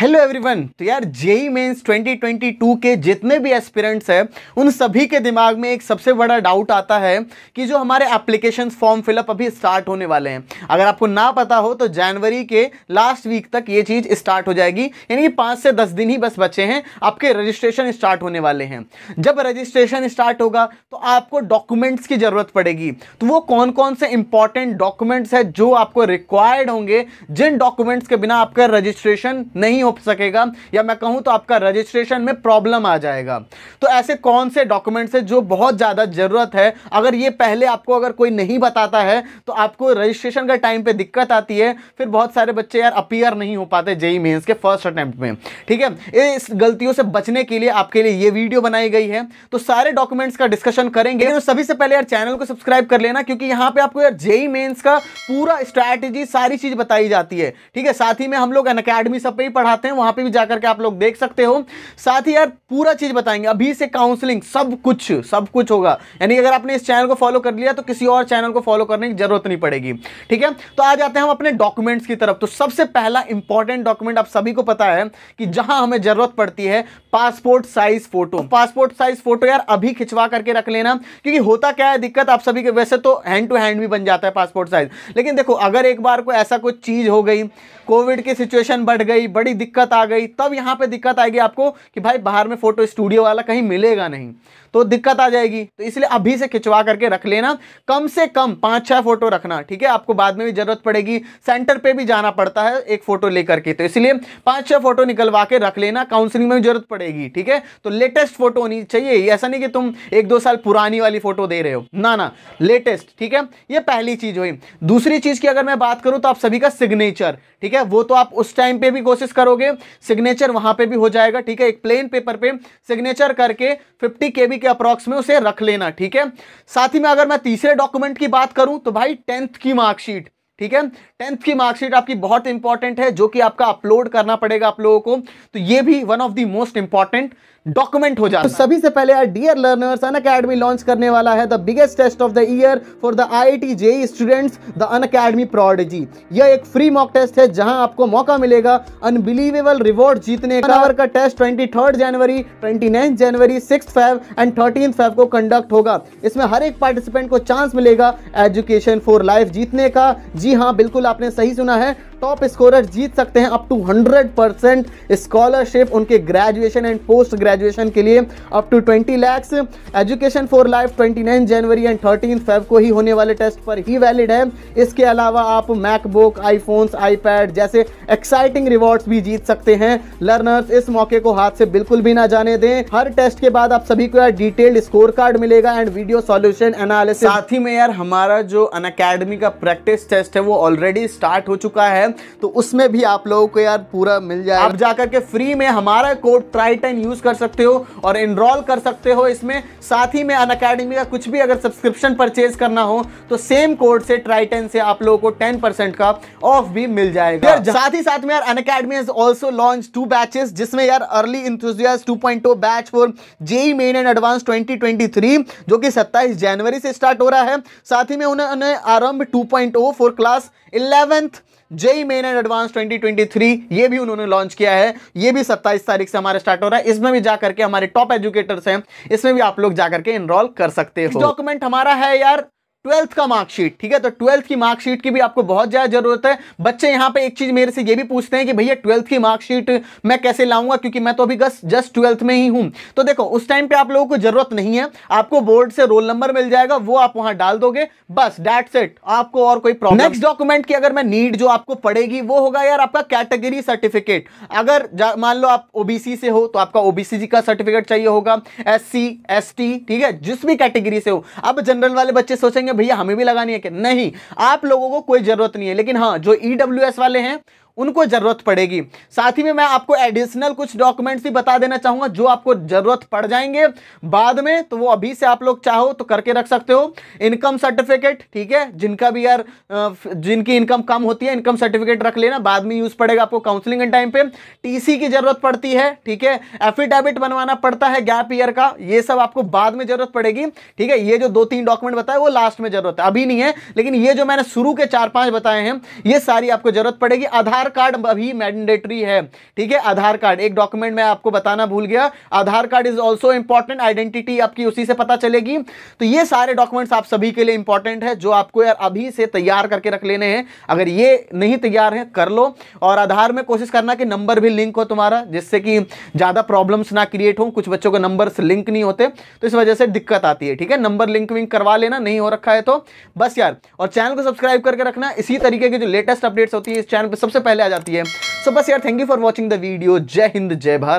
hello everyone तो यार JEE mains 2022 के जितने भी एस्पिरेंट्स हैं उन सभी के दिमाग में एक सबसे बड़ा डाउट आता है कि जो हमारे एप्लीकेशन फॉर्म फिलअप अभी स्टार्ट होने वाले हैं अगर आपको ना पता हो तो जनवरी के लास्ट वीक तक ये चीज़ स्टार्ट हो जाएगी यानी कि पाँच से दस दिन ही बस बचे हैं आपके रजिस्ट्रेशन स्टार्ट होने वाले हैं जब रजिस्ट्रेशन स्टार्ट होगा तो आपको डॉक्यूमेंट्स की ज़रूरत पड़ेगी तो वो कौन कौन से इंपॉर्टेंट डॉक्यूमेंट्स हैं जो आपको रिक्वायर्ड होंगे जिन डॉक्यूमेंट्स के बिना आपका रजिस्ट्रेशन नहीं हो सकेगा या मैं कहूं तो आपका रजिस्ट्रेशन में प्रॉब्लम आ जाएगा तो ऐसे कौन से डॉक्यूमेंट्स है जो बहुत ज़्यादा ज़रूरत है अगर ये पहले आपको अगर कोई नहीं बताता है तो आपको रजिस्ट्रेशन का टाइम पर दिक्कत आती है फिर बहुत सारे बच्चे यार अपियर नहीं हो पाते जेई मेन्स के फर्स्ट अटैम्प्ट में ठीक है इस गलतियों से बचने के लिए आपके लिए ये वीडियो बनाई गई है तो सारे डॉक्यूमेंट्स का डिस्कशन करेंगे तो सभी से पहले यार चैनल को सब्सक्राइब कर लेना क्योंकि यहाँ पे आपको यार जेई मेन्स का पूरा स्ट्रैटेजी सारी चीज़ बताई जाती है ठीक है साथ ही में हम लोग अन सब पे ही पढ़ाते साथ हैं वहां पे भी जाकर के आप लोग देख सकते हो साथ ही यार पूरा चीज बताएंगे अभी से काउंसलिंग सब कुछ सब कुछ होगा यानी अगर आपने इस चैनल को फॉलो कर लिया तो किसी और चैनल को फॉलो करने की जरूरत नहीं पड़ेगी ठीक है तो आ जाते हैं हम अपने डॉक्यूमेंट्स की तरफ तो सबसे पहला इंपॉर्टेंट डॉक्यूमेंट आप सभी को पता है कि जहां हमें जरूरत पड़ती है passport size photo passport size photo यार अभी खिंचवा करके रख लेना क्योंकि होता क्या है दिक्कत आप सभी के वैसे तो हैंड टू हैंड भी बन जाता है पासपोर्ट साइज लेकिन देखो अगर एक बार को ऐसा कुछ चीज हो गई कोविड की सिचुएशन बढ़ गई बड़ी दिक्कत आ गई तब यहाँ पे दिक्कत आएगी आपको कि भाई बाहर में फोटो स्टूडियो वाला कहीं मिलेगा नहीं तो दिक्कत आ जाएगी तो इसलिए अभी से खिंचवा करके रख लेना कम से कम पाँच छः फोटो रखना ठीक है आपको बाद में भी ज़रूरत पड़ेगी सेंटर पर भी जाना पड़ता है एक फ़ोटो लेकर के तो इसलिए पाँच छः फोटो निकलवा के रख लेना काउंसलिंग में भी ज़रूरत पड़ेगी ठीक है तो लेटेस्ट फोटो होनी चाहिए ऐसा नहीं कि तुम एक दो साल पुरानी वाली फ़ोटो दे रहे हो ना ना लेटेस्ट ठीक है ये पहली चीज़ हुई दूसरी चीज़ की अगर मैं बात करूं तो आप सभी का सिग्नेचर ठीक है वो तो आप उस टाइम पर भी कोशिश करो करोगे सिग्नेचर वहां पे भी हो जाएगा ठीक है एक प्लेन पेपर पे सिग्नेचर करके 50 के बी के अप्रॉक्स में उसे रख लेना ठीक है साथ ही में अगर मैं तीसरे डॉक्यूमेंट की बात करूं तो भाई टेंथ की मार्कशीट ठीक है टेंथ की मार्कशीट आपकी बहुत इंपॉर्टेंट है जो कि आपका अपलोड करना पड़ेगा आप लोगों को तो ये भी one of the most important document हो जाए तो सभी से पहले यार dear learners Unacademy launch करने वाला है the biggest test of the year for the I T J students the Unacademy prodigy यह एक फ्री मॉक टेस्ट है जहां आपको मौका मिलेगा अनबिलीवेबल रिवॉर्ड जीतने का का टेस्ट ट्वेंटी थर्ड जनवरी ट्वेंटी नाइन्थ जनवरी six five and thirteen five को कंडक्ट होगा इसमें हर एक पार्टिसिपेंट को चांस मिलेगा एजुकेशन फॉर लाइफ जीतने का जी हाँ बिल्कुल आपने सही सुना है टॉप स्कोरर जीत सकते हैं up to hundred percent scholarship उनके graduation and post graduation graduation के लिए up to twenty lakhs education for life twenty nine जनवरी एंड थर्टीन फेब को ही होने वाले टेस्ट पर ही वैलिड है इसके अलावा आप मैकबुक आईफोन्स आईपैड जैसे एक्साइटिंग रिवॉर्ड्स भी जीत सकते हैं लर्नर्स इस मौके को हाथ से बिल्कुल भी ना जाने दें हर टेस्ट के बाद आप सभी को यार डिटेल्ड स्कोर कार्ड मिलेगा एंड वीडियो सॉल्यूशन एनालिसिस साथ ही में यार हमारा जो अन का प्रैक्टिस टेस्ट है वो ऑलरेडी स्टार्ट हो चुका है तो उसमें भी आप लोगों को यार पूरा मिल जाए आप जाकर के फ्री में हमारा कोड ट्राई ट्राइटन यूज कर सकते हो और इनरोल कर सकते हो इसमें साथ ही में अन अकेडमी का कुछ भी अगर सब्सक्रिप्शन परचेज करना हो तो सेम कोड से ट्राइटेन से आप लोगों को टेन परसेंट का ऑफ भी मिल जाएगा यार साथ ही साथ में यार Unacademy has also launch two batches जिसमें यार early enthusiasts two point two batch for JEE main and advance twenty twenty three जो कि सत्ताईस जनवरी से स्टार्ट हो रहा है साथ ही में उन्होंने Aarambh two point O for class eleventh JEE main and advance 2023 ये भी उन्होंने लॉन्च किया है ये भी 27 तारीख से हमारे स्टार्ट हो रहा है इसमें भी जा करके हमारे टॉप एजुकेटर्स हैं इसमें भी आप लोग जाकर के इनरोल कर सकते हो डॉक्यूमेंट हमारा है यार ट्वेल्थ का मार्कशीट ठीक है तो ट्वेल्थ की मार्कशीट की भी आपको बहुत ज़्यादा जरूरत है बच्चे यहाँ पे एक चीज़ मेरे से ये भी पूछते हैं कि भैया ट्वेल्थ की मार्कशीट मैं कैसे लाऊंगा क्योंकि मैं तो अभी बस जस्ट ट्वेल्थ में ही हूं तो देखो उस टाइम पे आप लोगों को जरूरत नहीं है आपको बोर्ड से रोल नंबर मिल जाएगा वो आप वहां डाल दोगे बस डेट सेट आपको और कोई प्रॉब्लम नेक्स्ट डॉक्यूमेंट की अगर मैं नीड जो आपको पड़ेगी वो होगा यार आपका कैटेगरी सर्टिफिकेट अगर मान लो आप ओबीसी से हो तो आपका ओबीसी का सर्टिफिकेट चाहिए होगा एस सी ठीक है जिस भी कैटेगरी से हो अब जनरल वाले बच्चे सोचेंगे भैया हमें भी लगानी है कि नहीं आप लोगों को कोई जरूरत नहीं है लेकिन हाँ जो ईडब्ल्यू e वाले हैं उनको ज़रूरत पड़ेगी साथ ही में मैं आपको एडिशनल कुछ डॉक्यूमेंट्स भी बता देना चाहूंगा जो आपको ज़रूरत पड़ जाएंगे बाद में तो वो अभी से आप लोग चाहो तो करके रख सकते हो इनकम सर्टिफिकेट ठीक है जिनका भी यार जिनकी इनकम कम होती है इनकम सर्टिफिकेट रख लेना बाद में यूज़ पड़ेगा आपको काउंसलिंग के टाइम पे टीसी की ज़रूरत पड़ती है ठीक है एफिडेविट बनवाना पड़ता है गैप ईयर का ये सब आपको बाद में ज़रूरत पड़ेगी ठीक है ये जो दो तीन डॉक्यूमेंट बताए वो लास्ट में ज़रूरत है अभी नहीं है लेकिन ये जो मैंने शुरू के चार पाँच बताए हैं ये सारी आपको ज़रूरत पड़ेगी आधार कार्ड अभी मैंडेटरी है ठीक है आधार कार्ड एक डॉक्यूमेंट मैं आपको बताना भूल गया Aadhaar card is also important identity आपकी उसी से पता चलेगी तो ये सारे डॉक्यूमेंट्स आप सभी के लिए इंपॉर्टेंट है जो आपको यार अभी से तैयार करके रख लेने हैं अगर ये नहीं तैयार है कर लो और आधार में कोशिश करना कि नंबर भी लिंक हो तुम्हारा जिससे कि ज़्यादा प्रॉब्लम्स ना क्रिएट हो कुछ बच्चों के नंबर लिंक नहीं होते तो इस वजह से दिक्कत आती है ठीक है नंबर लिंक विंक करवा लेना नहीं हो रखा है तो बस यार और चैनल को सब्सक्राइब करके रखना इसी तरीके की जो लेटेस्ट अपडेट्स होती है इस चैनल पर सबसे पहले आ जाती है सो so, बस यार thank you for watching the video जय हिंद जय भारत